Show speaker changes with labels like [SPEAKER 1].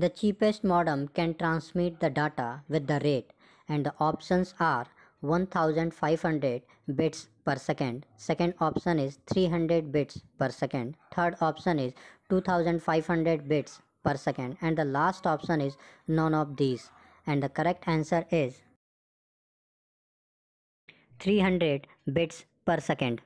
[SPEAKER 1] The cheapest modem can transmit the data with the rate and the options are 1500 bits per second second option is 300 bits per second third option is 2500 bits per second and the last option is none of these and the correct answer is 300 bits per second